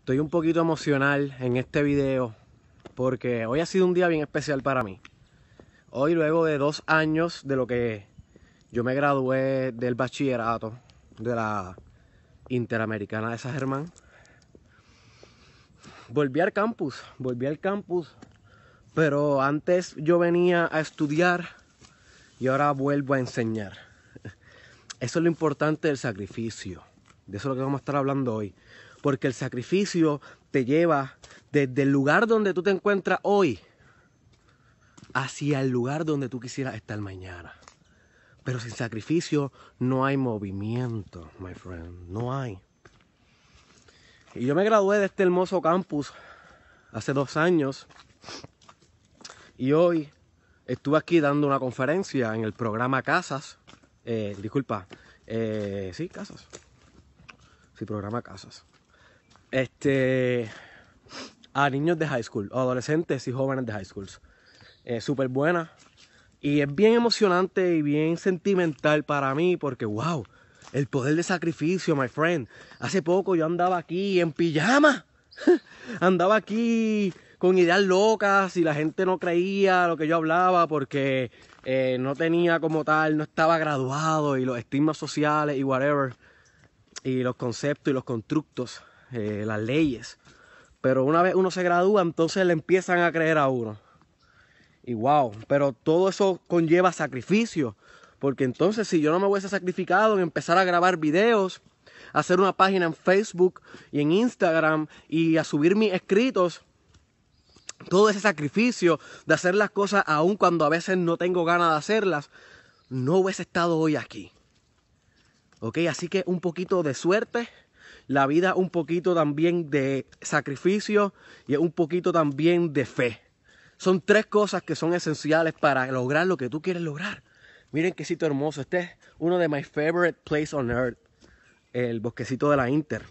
Estoy un poquito emocional en este video porque hoy ha sido un día bien especial para mí. Hoy luego de dos años de lo que yo me gradué del bachillerato de la Interamericana de San Germán, volví al campus, volví al campus, pero antes yo venía a estudiar y ahora vuelvo a enseñar. Eso es lo importante del sacrificio, de eso es lo que vamos a estar hablando hoy porque el sacrificio te lleva desde el lugar donde tú te encuentras hoy hacia el lugar donde tú quisieras estar mañana. Pero sin sacrificio no hay movimiento, my friend, no hay. Y yo me gradué de este hermoso campus hace dos años y hoy estuve aquí dando una conferencia en el programa Casas, eh, disculpa, eh, sí, Casas, sí, programa Casas este, a niños de high school, adolescentes y jóvenes de high schools. Eh, Súper buena. Y es bien emocionante y bien sentimental para mí porque, wow, el poder de sacrificio, my friend. Hace poco yo andaba aquí en pijama. andaba aquí con ideas locas y la gente no creía lo que yo hablaba porque eh, no tenía como tal, no estaba graduado y los estigmas sociales y whatever. Y los conceptos y los constructos eh, las leyes. Pero una vez uno se gradúa, entonces le empiezan a creer a uno. Y wow, pero todo eso conlleva sacrificio. Porque entonces si yo no me hubiese sacrificado en empezar a grabar videos, hacer una página en Facebook y en Instagram y a subir mis escritos, todo ese sacrificio de hacer las cosas aun cuando a veces no tengo ganas de hacerlas, no hubiese estado hoy aquí. Ok, así que un poquito de suerte la vida un poquito también de sacrificio y un poquito también de fe. Son tres cosas que son esenciales para lograr lo que tú quieres lograr. Miren qué sitio hermoso. Este es uno de my favorite place on earth. El bosquecito de la Inter.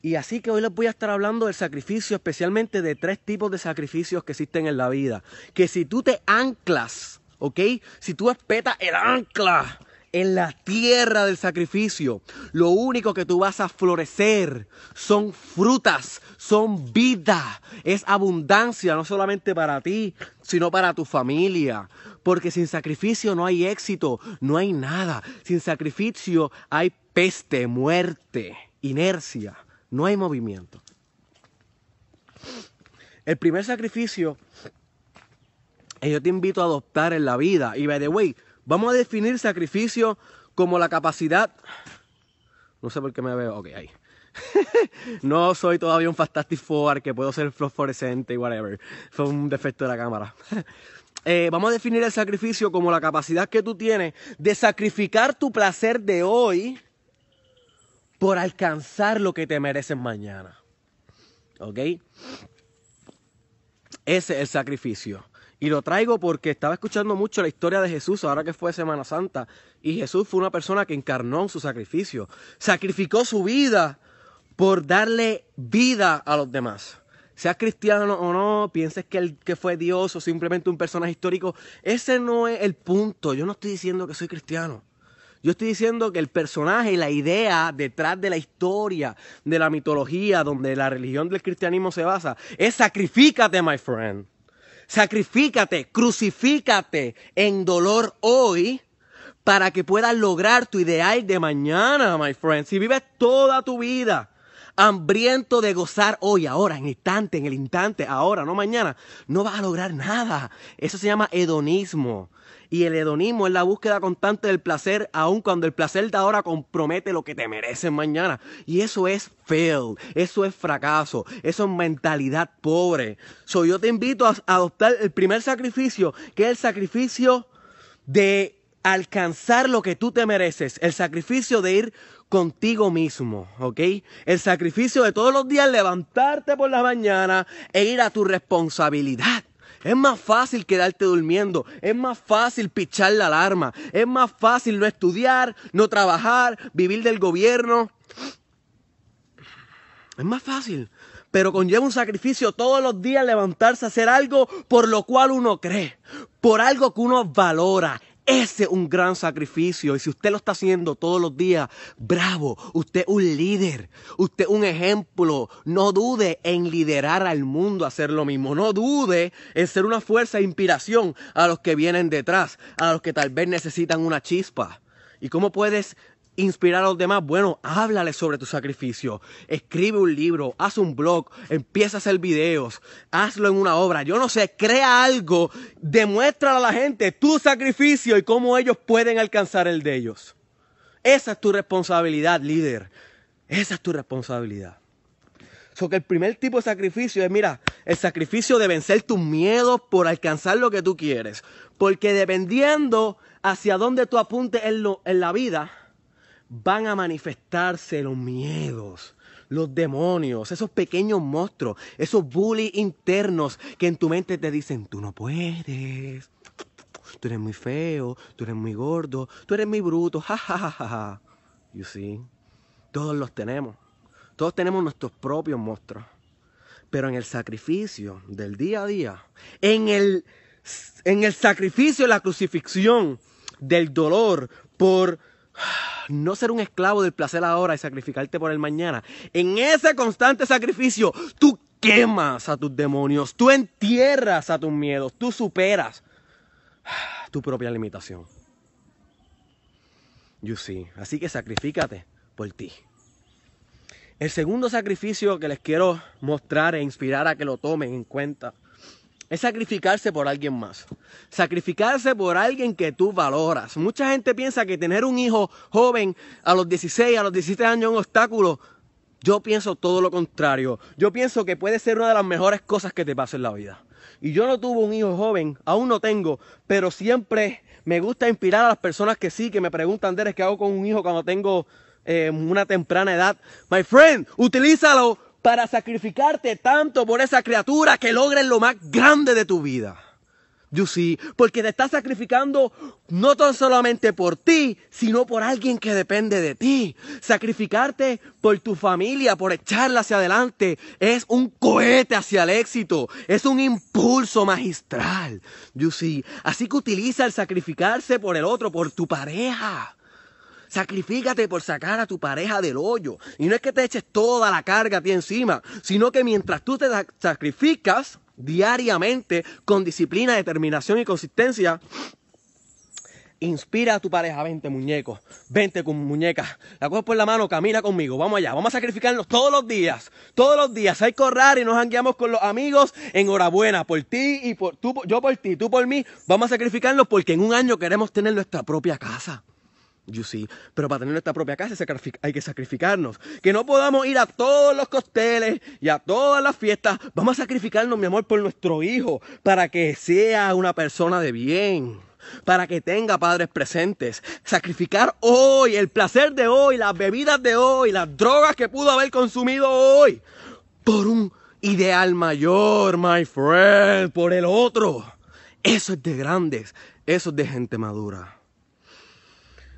Y así que hoy les voy a estar hablando del sacrificio, especialmente de tres tipos de sacrificios que existen en la vida. Que si tú te anclas, ¿ok? Si tú espetas el ancla en la tierra del sacrificio, lo único que tú vas a florecer son frutas, son vida, es abundancia, no solamente para ti, sino para tu familia. Porque sin sacrificio no hay éxito, no hay nada. Sin sacrificio hay peste, muerte, inercia, no hay movimiento. El primer sacrificio eh, yo te invito a adoptar en la vida, y by the Vamos a definir sacrificio como la capacidad... No sé por qué me veo. Ok, ahí. no soy todavía un Fantastic Four que puedo ser fluorescente y whatever. Fue un defecto de la cámara. Eh, vamos a definir el sacrificio como la capacidad que tú tienes de sacrificar tu placer de hoy por alcanzar lo que te mereces mañana. ¿Ok? Ese es el sacrificio. Y lo traigo porque estaba escuchando mucho la historia de Jesús ahora que fue Semana Santa. Y Jesús fue una persona que encarnó su sacrificio. Sacrificó su vida por darle vida a los demás. Seas cristiano o no, pienses que el que fue Dios o simplemente un personaje histórico, ese no es el punto. Yo no estoy diciendo que soy cristiano. Yo estoy diciendo que el personaje y la idea detrás de la historia, de la mitología, donde la religión del cristianismo se basa, es sacrificate, my friend. Sacrifícate, crucifícate en dolor hoy para que puedas lograr tu ideal de mañana, my friends. Si vives toda tu vida hambriento de gozar hoy, ahora, en instante, en el instante, ahora, no mañana, no vas a lograr nada. Eso se llama hedonismo. Y el hedonismo es la búsqueda constante del placer, aun cuando el placer de ahora compromete lo que te mereces mañana. Y eso es fail, eso es fracaso, eso es mentalidad pobre. Soy yo te invito a adoptar el primer sacrificio, que es el sacrificio de alcanzar lo que tú te mereces, el sacrificio de ir contigo mismo, ¿ok? El sacrificio de todos los días levantarte por la mañana e ir a tu responsabilidad. Es más fácil quedarte durmiendo, es más fácil pichar la alarma, es más fácil no estudiar, no trabajar, vivir del gobierno. Es más fácil, pero conlleva un sacrificio todos los días levantarse a hacer algo por lo cual uno cree, por algo que uno valora. Ese es un gran sacrificio. Y si usted lo está haciendo todos los días, bravo, usted es un líder, usted es un ejemplo. No dude en liderar al mundo a hacer lo mismo. No dude en ser una fuerza de inspiración a los que vienen detrás, a los que tal vez necesitan una chispa. ¿Y cómo puedes inspirar a los demás, bueno, háblale sobre tu sacrificio, escribe un libro, haz un blog, empieza a hacer videos, hazlo en una obra, yo no sé, crea algo, demuestra a la gente tu sacrificio y cómo ellos pueden alcanzar el de ellos. Esa es tu responsabilidad, líder. Esa es tu responsabilidad. So que el primer tipo de sacrificio es, mira, el sacrificio de vencer tus miedos por alcanzar lo que tú quieres. Porque dependiendo hacia dónde tú apuntes en, en la vida, van a manifestarse los miedos, los demonios, esos pequeños monstruos, esos bullies internos que en tu mente te dicen, tú no puedes, tú eres muy feo, tú eres muy gordo, tú eres muy bruto, jajajaja. Ja, You see? Todos los tenemos. Todos tenemos nuestros propios monstruos. Pero en el sacrificio del día a día, en el, en el sacrificio de la crucifixión, del dolor por no ser un esclavo del placer ahora y sacrificarte por el mañana. En ese constante sacrificio, tú quemas a tus demonios, tú entierras a tus miedos, tú superas tu propia limitación. You see. Así que sacrificate por ti. El segundo sacrificio que les quiero mostrar e inspirar a que lo tomen en cuenta es sacrificarse por alguien más. Sacrificarse por alguien que tú valoras. Mucha gente piensa que tener un hijo joven a los 16, a los 17 años es un obstáculo. Yo pienso todo lo contrario. Yo pienso que puede ser una de las mejores cosas que te pasen en la vida. Y yo no tuve un hijo joven, aún no tengo, pero siempre me gusta inspirar a las personas que sí, que me preguntan, ¿qué hago con un hijo cuando tengo eh, una temprana edad? My friend, utilízalo para sacrificarte tanto por esa criatura que logres lo más grande de tu vida. You see, porque te estás sacrificando no tan solamente por ti, sino por alguien que depende de ti. Sacrificarte por tu familia, por echarla hacia adelante, es un cohete hacia el éxito, es un impulso magistral. You see, así que utiliza el sacrificarse por el otro, por tu pareja. Sacrifícate por sacar a tu pareja del hoyo. Y no es que te eches toda la carga a ti encima, sino que mientras tú te sacrificas diariamente con disciplina, determinación y consistencia, Inspira a tu pareja, vente muñeco, vente con muñeca, la coges por la mano, camina conmigo, vamos allá, vamos a sacrificarnos todos los días, todos los días, hay correr y nos jangueamos con los amigos, enhorabuena por ti y por tú, yo por ti, tú por mí, vamos a sacrificarnos porque en un año queremos tener nuestra propia casa. You see. Pero para tener nuestra propia casa hay que sacrificarnos. Que no podamos ir a todos los costeles y a todas las fiestas. Vamos a sacrificarnos, mi amor, por nuestro hijo. Para que sea una persona de bien. Para que tenga padres presentes. Sacrificar hoy, el placer de hoy, las bebidas de hoy, las drogas que pudo haber consumido hoy. Por un ideal mayor, my friend. Por el otro. Eso es de grandes. Eso es de gente madura.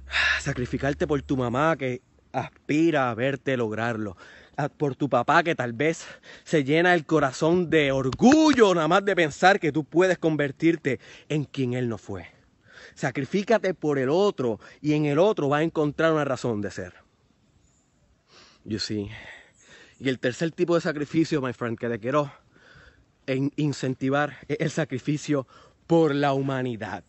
Ah, sacrificarte por tu mamá que aspira a verte lograrlo. Ah, por tu papá que tal vez se llena el corazón de orgullo nada más de pensar que tú puedes convertirte en quien él no fue. Sacrifícate por el otro y en el otro va a encontrar una razón de ser. You see. Y el tercer tipo de sacrificio, my friend, que te quiero incentivar es el sacrificio por la humanidad.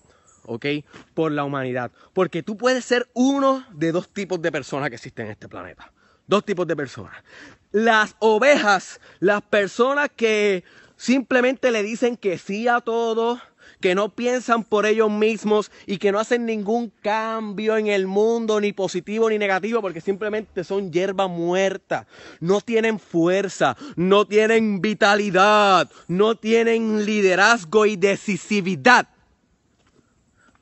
¿ok? Por la humanidad. Porque tú puedes ser uno de dos tipos de personas que existen en este planeta. Dos tipos de personas. Las ovejas, las personas que simplemente le dicen que sí a todo, que no piensan por ellos mismos y que no hacen ningún cambio en el mundo, ni positivo ni negativo, porque simplemente son hierba muerta. No tienen fuerza, no tienen vitalidad, no tienen liderazgo y decisividad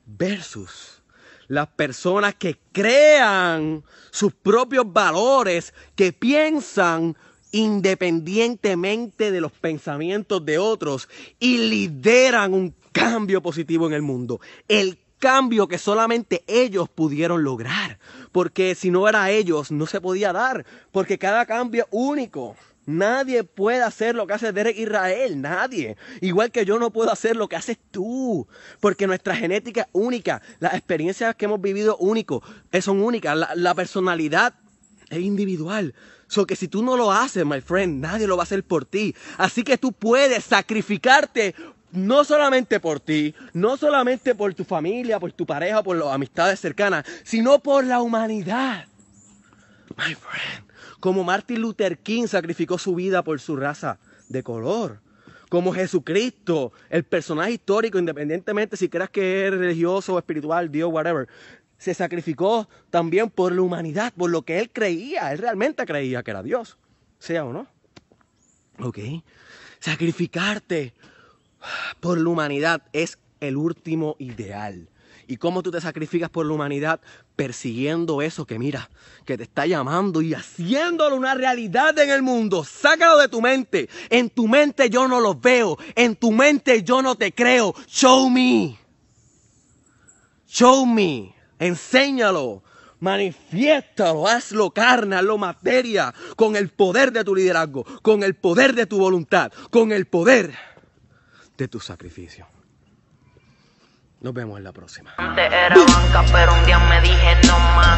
versus las personas que crean sus propios valores, que piensan independientemente de los pensamientos de otros y lideran un cambio positivo en el mundo. El cambio que solamente ellos pudieron lograr, porque si no era ellos no se podía dar, porque cada cambio es único. Nadie puede hacer lo que hace Derek Israel, nadie. Igual que yo no puedo hacer lo que haces tú, porque nuestra genética es única, las experiencias que hemos vivido único, eh, son únicas, la, la personalidad es individual. So que si tú no lo haces, my friend, nadie lo va a hacer por ti. Así que tú puedes sacrificarte no solamente por ti, no solamente por tu familia, por tu pareja, por las amistades cercanas, sino por la humanidad. My friend como Martin Luther King sacrificó su vida por su raza de color, como Jesucristo, el personaje histórico, independientemente si creas que es religioso o espiritual, Dios, whatever, se sacrificó también por la humanidad, por lo que él creía, él realmente creía que era Dios, sea o no. Ok, sacrificarte por la humanidad es el último ideal y cómo tú te sacrificas por la humanidad persiguiendo eso que mira, que te está llamando y haciéndolo una realidad en el mundo. Sácalo de tu mente. En tu mente yo no lo veo. En tu mente yo no te creo. Show me. Show me. Enséñalo. Manifiéstalo, hazlo carne, hazlo materia, con el poder de tu liderazgo, con el poder de tu voluntad, con el poder de tu sacrificio. Nos vemos en la próxima. Antes era banca, pero un día me dije no más.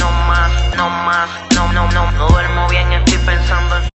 No más, no más, no, no, no. No duermo bien, estoy pensando en.